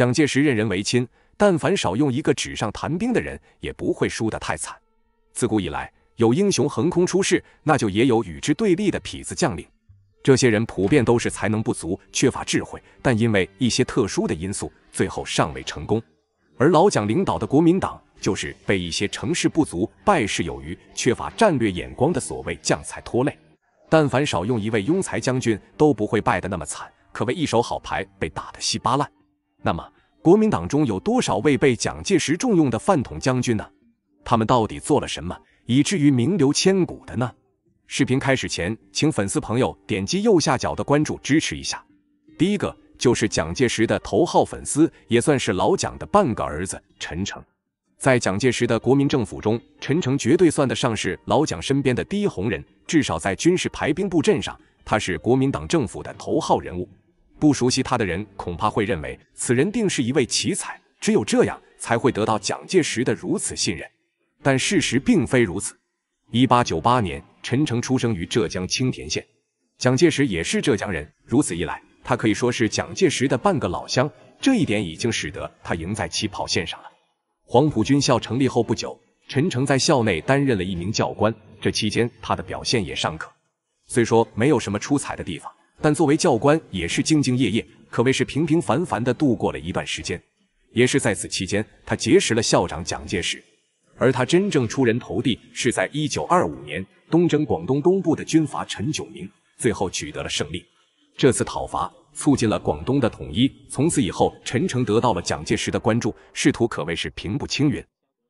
蒋介石任人唯亲，但凡少用一个纸上谈兵的人，也不会输得太惨。自古以来，有英雄横空出世，那就也有与之对立的痞子将领。这些人普遍都是才能不足，缺乏智慧，但因为一些特殊的因素，最后尚未成功。而老蒋领导的国民党，就是被一些成事不足、败事有余、缺乏战略眼光的所谓将才拖累。但凡少用一位庸才将军，都不会败得那么惨，可谓一手好牌被打得稀巴烂。那么，国民党中有多少位被蒋介石重用的饭桶将军呢？他们到底做了什么，以至于名留千古的呢？视频开始前，请粉丝朋友点击右下角的关注，支持一下。第一个就是蒋介石的头号粉丝，也算是老蒋的半个儿子陈诚。在蒋介石的国民政府中，陈诚绝对算得上是老蒋身边的第一红人，至少在军事排兵布阵上，他是国民党政府的头号人物。不熟悉他的人恐怕会认为此人定是一位奇才，只有这样才会得到蒋介石的如此信任。但事实并非如此。一八九八年，陈诚出生于浙江青田县，蒋介石也是浙江人，如此一来，他可以说是蒋介石的半个老乡。这一点已经使得他赢在起跑线上了。黄埔军校成立后不久，陈诚在校内担任了一名教官，这期间他的表现也尚可，虽说没有什么出彩的地方。但作为教官也是兢兢业业，可谓是平平凡凡地度过了一段时间。也是在此期间，他结识了校长蒋介石。而他真正出人头地是在1925年东征广东东部的军阀陈炯明，最后取得了胜利。这次讨伐促进了广东的统一，从此以后，陈诚得到了蒋介石的关注，仕途可谓是平步青云。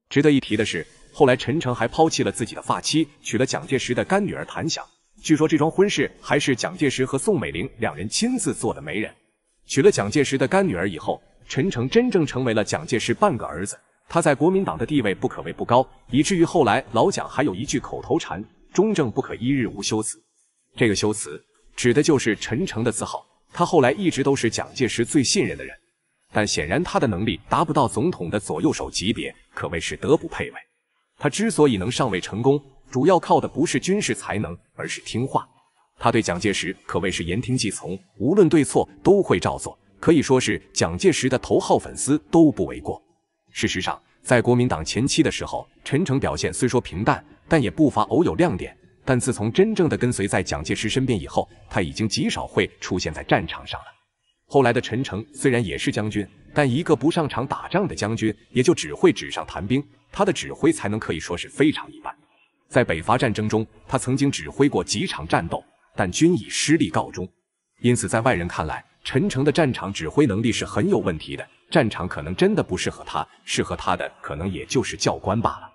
值得一提的是，后来陈诚还抛弃了自己的发妻，娶了蒋介石的干女儿谭想。据说这桩婚事还是蒋介石和宋美龄两人亲自做的媒人。娶了蒋介石的干女儿以后，陈诚真正成为了蒋介石半个儿子。他在国民党的地位不可谓不高，以至于后来老蒋还有一句口头禅：“忠正不可一日无休辞。”这个休辞指的就是陈诚的字号。他后来一直都是蒋介石最信任的人，但显然他的能力达不到总统的左右手级别，可谓是德不配位。他之所以能上位成功。主要靠的不是军事才能，而是听话。他对蒋介石可谓是言听计从，无论对错都会照做，可以说是蒋介石的头号粉丝都不为过。事实上，在国民党前期的时候，陈诚表现虽说平淡，但也不乏偶有亮点。但自从真正的跟随在蒋介石身边以后，他已经极少会出现在战场上了。后来的陈诚虽然也是将军，但一个不上场打仗的将军，也就只会纸上谈兵。他的指挥才能可以说是非常一般。在北伐战争中，他曾经指挥过几场战斗，但均以失利告终。因此，在外人看来，陈诚的战场指挥能力是很有问题的，战场可能真的不适合他，适合他的可能也就是教官罢了。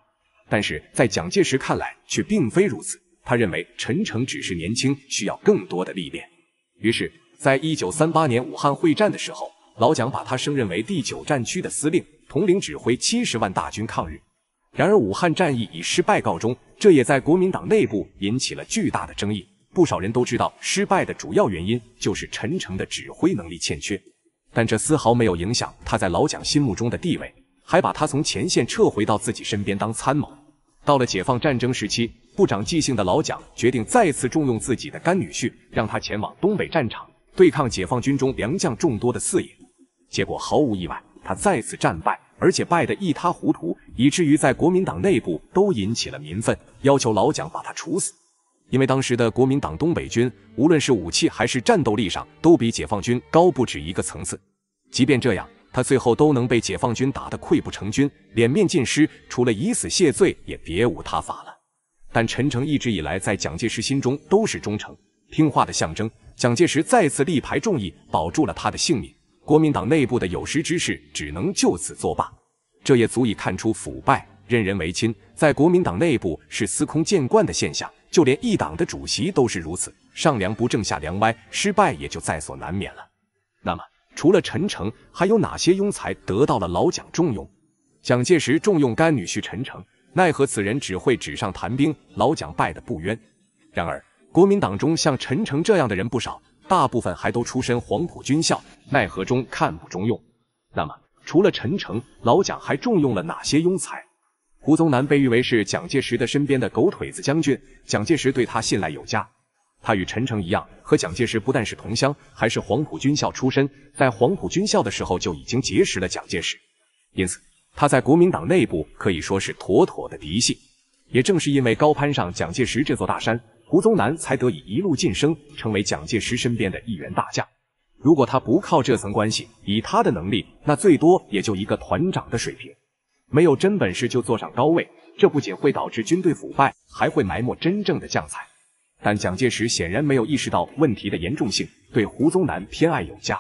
但是在蒋介石看来却并非如此，他认为陈诚只是年轻，需要更多的历练。于是，在一九三八年武汉会战的时候，老蒋把他升任为第九战区的司令，统领指挥七十万大军抗日。然而，武汉战役以失败告终，这也在国民党内部引起了巨大的争议。不少人都知道，失败的主要原因就是陈诚的指挥能力欠缺，但这丝毫没有影响他在老蒋心目中的地位，还把他从前线撤回到自己身边当参谋。到了解放战争时期，不长记性的老蒋决定再次重用自己的干女婿，让他前往东北战场对抗解放军中良将众多的四野。结果毫无意外，他再次战败。而且败得一塌糊涂，以至于在国民党内部都引起了民愤，要求老蒋把他处死。因为当时的国民党东北军，无论是武器还是战斗力上，都比解放军高不止一个层次。即便这样，他最后都能被解放军打得溃不成军，脸面尽失，除了以死谢罪，也别无他法了。但陈诚一直以来在蒋介石心中都是忠诚听话的象征，蒋介石再次力排众议，保住了他的性命。国民党内部的有识之士只能就此作罢，这也足以看出腐败、任人唯亲在国民党内部是司空见惯的现象，就连一党的主席都是如此。上梁不正下梁歪，失败也就在所难免了。那么，除了陈诚，还有哪些庸才得到了老蒋重用？蒋介石重用干女婿陈诚，奈何此人只会纸上谈兵，老蒋败得不冤。然而，国民党中像陈诚这样的人不少。大部分还都出身黄埔军校，奈何中看不中用。那么，除了陈诚，老蒋还重用了哪些庸才？胡宗南被誉为是蒋介石的身边的狗腿子将军，蒋介石对他信赖有加。他与陈诚一样，和蒋介石不但是同乡，还是黄埔军校出身，在黄埔军校的时候就已经结识了蒋介石，因此他在国民党内部可以说是妥妥的嫡系。也正是因为高攀上蒋介石这座大山。胡宗南才得以一路晋升，成为蒋介石身边的一员大将。如果他不靠这层关系，以他的能力，那最多也就一个团长的水平。没有真本事就坐上高位，这不仅会导致军队腐败，还会埋没真正的将才。但蒋介石显然没有意识到问题的严重性，对胡宗南偏爱有加。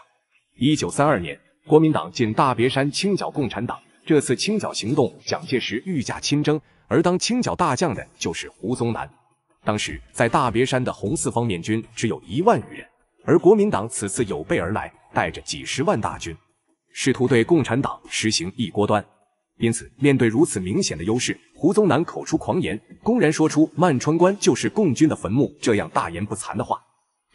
一九三二年，国民党进大别山清剿共产党，这次清剿行动，蒋介石御驾亲征，而当清剿大将的就是胡宗南。当时在大别山的红四方面军只有一万余人，而国民党此次有备而来，带着几十万大军，试图对共产党实行一锅端。因此，面对如此明显的优势，胡宗南口出狂言，公然说出“漫川关就是共军的坟墓”这样大言不惭的话。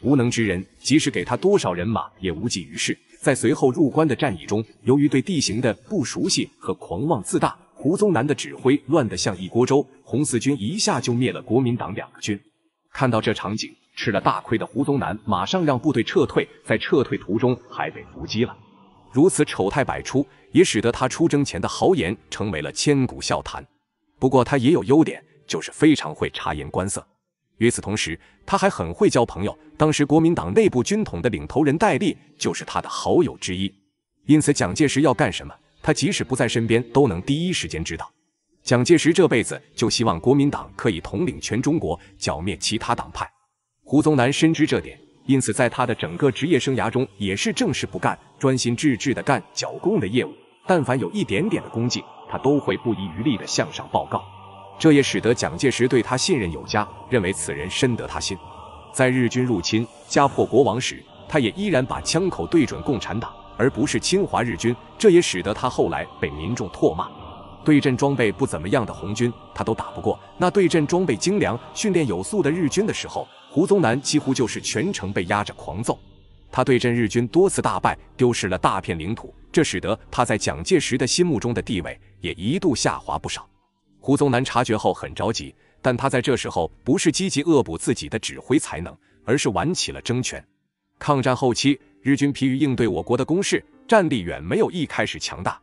无能之人，即使给他多少人马也无济于事。在随后入关的战役中，由于对地形的不熟悉和狂妄自大，胡宗南的指挥乱得像一锅粥，红四军一下就灭了国民党两个军。看到这场景，吃了大亏的胡宗南马上让部队撤退，在撤退途中还被伏击了。如此丑态百出，也使得他出征前的豪言成为了千古笑谈。不过他也有优点，就是非常会察言观色。与此同时，他还很会交朋友。当时国民党内部军统的领头人戴笠就是他的好友之一。因此，蒋介石要干什么？他即使不在身边，都能第一时间知道。蒋介石这辈子就希望国民党可以统领全中国，剿灭其他党派。胡宗南深知这点，因此在他的整个职业生涯中，也是正事不干，专心致志地干剿共的业务。但凡有一点点的功绩，他都会不遗余力地向上报告。这也使得蒋介石对他信任有加，认为此人深得他心。在日军入侵、家破国亡时，他也依然把枪口对准共产党。而不是侵华日军，这也使得他后来被民众唾骂。对阵装备不怎么样的红军，他都打不过，那对阵装备精良、训练有素的日军的时候，胡宗南几乎就是全程被压着狂揍。他对阵日军多次大败，丢失了大片领土，这使得他在蒋介石的心目中的地位也一度下滑不少。胡宗南察觉后很着急，但他在这时候不是积极恶补自己的指挥才能，而是玩起了争权。抗战后期。日军疲于应对我国的攻势，战力远没有一开始强大。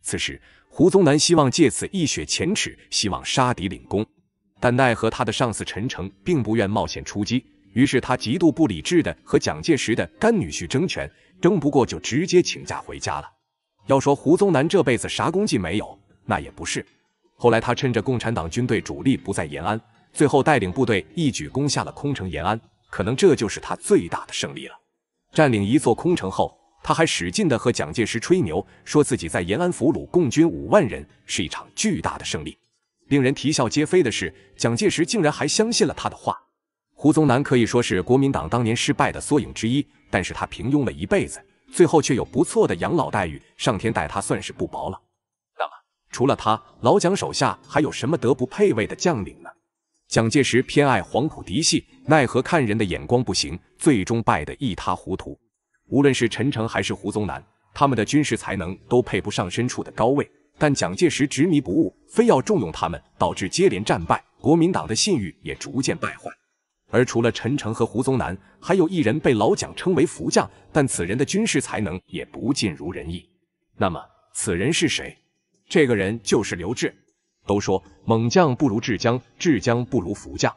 此时，胡宗南希望借此一雪前耻，希望杀敌领功，但奈何他的上司陈诚并不愿冒险出击，于是他极度不理智的和蒋介石的干女婿争权，争不过就直接请假回家了。要说胡宗南这辈子啥功绩没有，那也不是。后来他趁着共产党军队主力不在延安，最后带领部队一举攻下了空城延安，可能这就是他最大的胜利了。占领一座空城后，他还使劲地和蒋介石吹牛，说自己在延安俘虏共军五万人，是一场巨大的胜利。令人啼笑皆非的是，蒋介石竟然还相信了他的话。胡宗南可以说是国民党当年失败的缩影之一，但是他平庸了一辈子，最后却有不错的养老待遇，上天待他算是不薄了。那么，除了他，老蒋手下还有什么德不配位的将领呢？蒋介石偏爱黄埔嫡系。奈何看人的眼光不行，最终败得一塌糊涂。无论是陈诚还是胡宗南，他们的军事才能都配不上身处的高位。但蒋介石执迷不悟，非要重用他们，导致接连战败，国民党的信誉也逐渐败坏。而除了陈诚和胡宗南，还有一人被老蒋称为福将，但此人的军事才能也不尽如人意。那么此人是谁？这个人就是刘志。都说猛将不如智将，智将不如福将。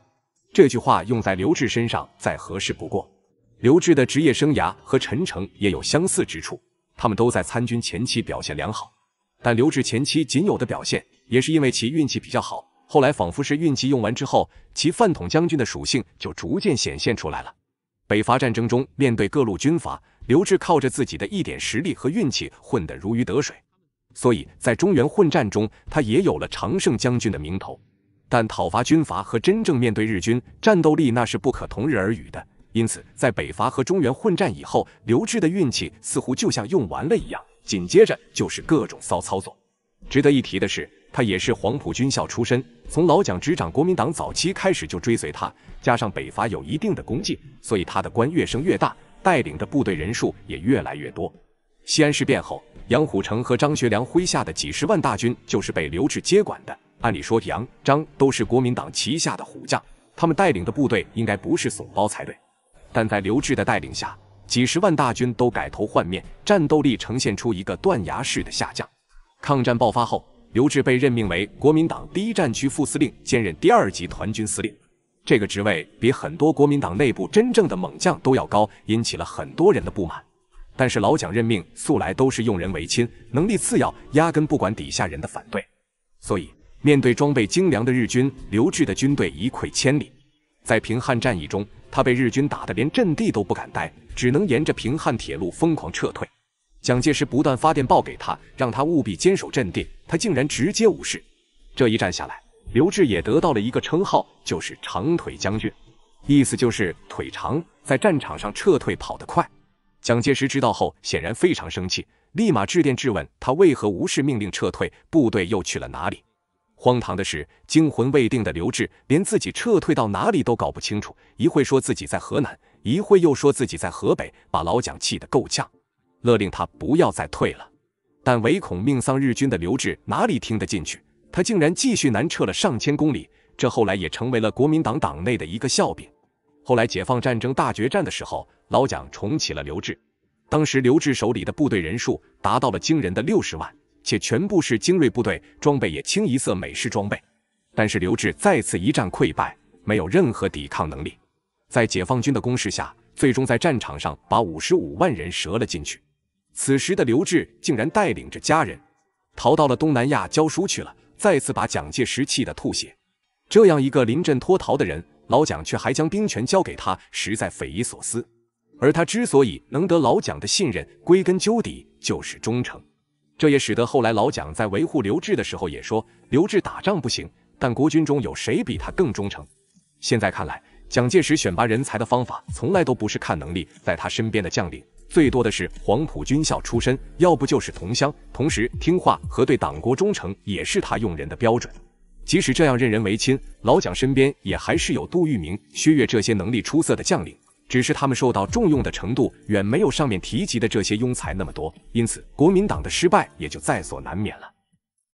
这句话用在刘志身上再合适不过。刘志的职业生涯和陈诚也有相似之处，他们都在参军前期表现良好，但刘志前期仅有的表现也是因为其运气比较好。后来仿佛是运气用完之后，其饭桶将军的属性就逐渐显现出来了。北伐战争中，面对各路军阀，刘志靠着自己的一点实力和运气混得如鱼得水，所以，在中原混战中，他也有了常胜将军的名头。但讨伐军阀和真正面对日军，战斗力那是不可同日而语的。因此，在北伐和中原混战以后，刘峙的运气似乎就像用完了一样，紧接着就是各种骚操作。值得一提的是，他也是黄埔军校出身，从老蒋执掌国民党早期开始就追随他，加上北伐有一定的功绩，所以他的官越升越大，带领的部队人数也越来越多。西安事变后，杨虎城和张学良麾下的几十万大军就是被刘峙接管的。按理说，杨、张都是国民党旗下的虎将，他们带领的部队应该不是怂包才对。但在刘志的带领下，几十万大军都改头换面，战斗力呈现出一个断崖式的下降。抗战爆发后，刘志被任命为国民党第一战区副司令，兼任第二集团军司令。这个职位比很多国民党内部真正的猛将都要高，引起了很多人的不满。但是老蒋任命素来都是用人为亲，能力次要，压根不管底下人的反对，所以。面对装备精良的日军，刘志的军队一溃千里。在平汉战役中，他被日军打得连阵地都不敢待，只能沿着平汉铁路疯狂撤退。蒋介石不断发电报给他，让他务必坚守阵地，他竟然直接无视。这一战下来，刘志也得到了一个称号，就是“长腿将军”，意思就是腿长，在战场上撤退跑得快。蒋介石知道后，显然非常生气，立马致电质问他为何无视命令撤退，部队又去了哪里？荒唐的是，惊魂未定的刘志连自己撤退到哪里都搞不清楚，一会说自己在河南，一会又说自己在河北，把老蒋气得够呛，勒令他不要再退了。但唯恐命丧日军的刘志哪里听得进去？他竟然继续南撤了上千公里，这后来也成为了国民党党内的一个笑柄。后来解放战争大决战的时候，老蒋重启了刘志，当时刘志手里的部队人数达到了惊人的六十万。且全部是精锐部队，装备也清一色美式装备。但是刘志再次一战溃败，没有任何抵抗能力，在解放军的攻势下，最终在战场上把五十五万人折了进去。此时的刘志竟然带领着家人逃到了东南亚教书去了，再次把蒋介石气得吐血。这样一个临阵脱逃的人，老蒋却还将兵权交给他，实在匪夷所思。而他之所以能得老蒋的信任，归根究底就是忠诚。这也使得后来老蒋在维护刘志的时候也说，刘志打仗不行，但国军中有谁比他更忠诚？现在看来，蒋介石选拔人才的方法从来都不是看能力，在他身边的将领最多的是黄埔军校出身，要不就是同乡，同时听话和对党国忠诚也是他用人的标准。即使这样任人唯亲，老蒋身边也还是有杜聿明、薛岳这些能力出色的将领。只是他们受到重用的程度远没有上面提及的这些庸才那么多，因此国民党的失败也就在所难免了。